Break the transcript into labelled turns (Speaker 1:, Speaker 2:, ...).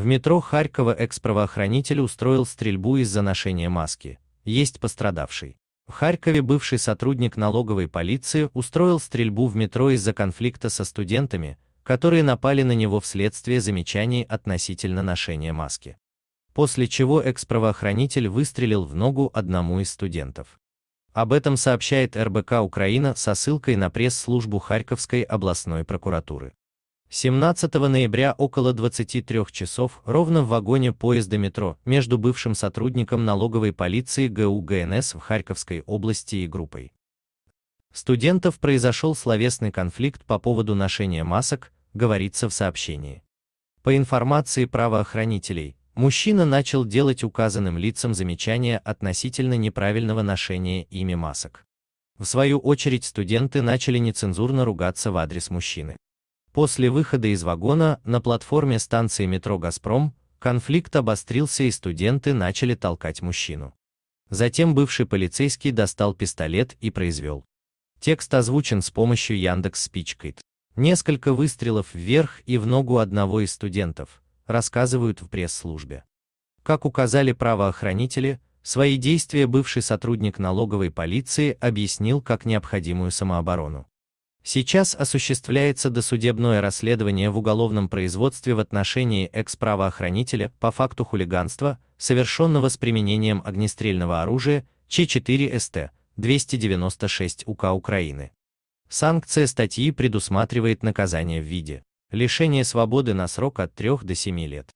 Speaker 1: В метро Харькова экс-правоохранитель устроил стрельбу из-за ношения маски. Есть пострадавший. В Харькове бывший сотрудник налоговой полиции устроил стрельбу в метро из-за конфликта со студентами, которые напали на него вследствие замечаний относительно ношения маски. После чего экс-правоохранитель выстрелил в ногу одному из студентов. Об этом сообщает РБК Украина со ссылкой на пресс-службу Харьковской областной прокуратуры. 17 ноября около 23 часов ровно в вагоне поезда метро между бывшим сотрудником налоговой полиции ГУ ГНС в Харьковской области и группой студентов произошел словесный конфликт по поводу ношения масок, говорится в сообщении. По информации правоохранителей, мужчина начал делать указанным лицам замечания относительно неправильного ношения ими масок. В свою очередь студенты начали нецензурно ругаться в адрес мужчины. После выхода из вагона на платформе станции метро «Газпром» конфликт обострился и студенты начали толкать мужчину. Затем бывший полицейский достал пистолет и произвел. Текст озвучен с помощью Яндекс Спичкайт. Несколько выстрелов вверх и в ногу одного из студентов, рассказывают в пресс-службе. Как указали правоохранители, свои действия бывший сотрудник налоговой полиции объяснил как необходимую самооборону. Сейчас осуществляется досудебное расследование в уголовном производстве в отношении экс-правоохранителя по факту хулиганства, совершенного с применением огнестрельного оружия Ч4СТ 296 УК Украины. Санкция статьи предусматривает наказание в виде лишения свободы на срок от 3 до 7 лет.